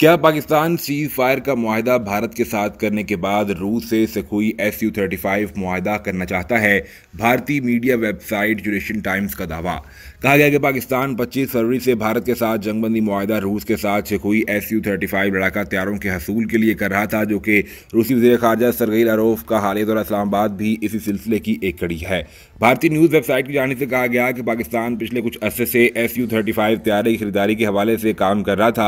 क्या Pakistan cease fire का माहिदा भारत के साथ करने के बाद रूस से Sukhoi S U thirty five माहिदा करना चाहता है भारतीय मीडिया वेबसाइट जुडिशन टाइम्स का दावा कहा गया कि पाकिस्तान 25 फरवरी से भारत के साथ जंगबंदी माहिदा रूस के साथ Sukhoi S U thirty five लड़ाका तैयारों के हसूल के लिए कर रहा था जो कि रूसी वजी खारजा सरगई अरोफ का हालिया और इस्लामाबाद भी इसी सिलसिले की एक कड़ी है भारतीय न्यूज़ वेबसाइट की जाने से कहा गया कि पाकिस्तान पिछले कुछ अरसे से एस यू थर्टी फाइव तैयारी की खरीदारी के हवाले से काम कर रहा था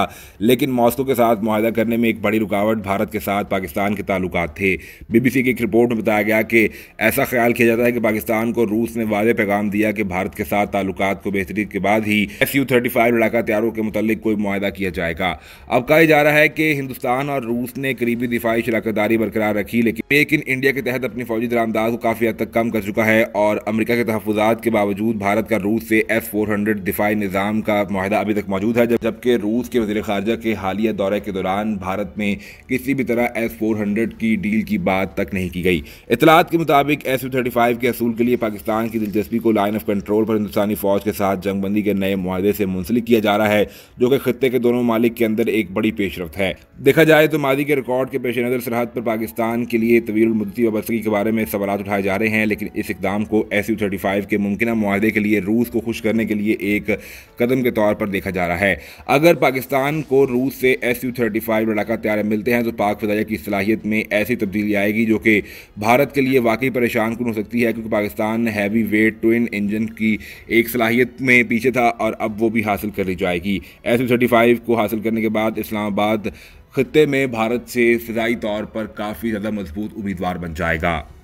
लेकिन मॉस्को के साथ माहा करने में एक बड़ी रुकावट भारत के साथ पाकिस्तान के ताल्लुक थे बीबीसी की एक रिपोर्ट में बताया गया कि ऐसा ख्याल किया जाता है कि पाकिस्तान को रूस ने वादे पैगाम दिया कि भारत के साथ ताल्लुक को बेहतरी के बाद ही एस यू थर्टी फाइव लड़ाका तैयारों के मुतलिक कोई माहा किया जाएगा अब कहा जा रहा है कि हिंदुस्तान और रूस ने करीबी दिफाई शराकतदारी बरकरार रखी लेकिन इंडिया के तहत अपनी फौजी दरामदाद को काफ़ी हद तक कम कर चुका है और अमेरिका के तहफात के बावजूद भारत का रूस से एस फोर हंड्रेड दिफाई निज़ाम का माहदा अभी तक मौजूद है जबकि रूस के वजी खारजा के हालिया दौरे के दौरान भारत में किसी भी तरह एस फोर हंड्रेड की डील की बात तक नहीं की गई इतलात के मुताबिक एस थर्टी फाइव के असूल के लिए पाकिस्तान की दिलचस्पी को लाइन ऑफ कंट्रोल पर हिंदुस्तानी फौज के साथ जंगबंदी के नए माहदे से मुंसलिक किया जा रहा है जो कि खत्े के दोनों मालिक के अंदर एक बड़ी पेशरफ है देखा जाए तो मादी के रिकॉर्ड के पेश नज़र सरहद पर पाकिस्तान के लिए तवील मुद्दी वाबस्तगी के बारे में सवाल उठाए जा रहे हैं लेकिन इस इकदाम को एस यू थर्टी फाइव के मुमकिन माहे के लिए रूस को खुश करने के लिए एक कदम के तौर पर देखा जा रहा है अगर पाकिस्तान को रूस से एस यू थर्टी फाइव लड़ाका तैयार मिलते हैं तो पाक फजाया की सलाहियत में ऐसी तब्दीली आएगी जो कि भारत के लिए वाकई परेशान कन हो सकती है क्योंकि Pakistan heavy weight twin engine की एक सलाहियत में पीछे था और अब वो भी हासिल कर ली जाएगी एस यू थर्टी फाइव को हासिल करने के बाद इस्लामाबाद खत्े में भारत से फ़िज़ाई तौर पर काफ़ी ज़्यादा मजबूत उम्मीदवार बन जाएगा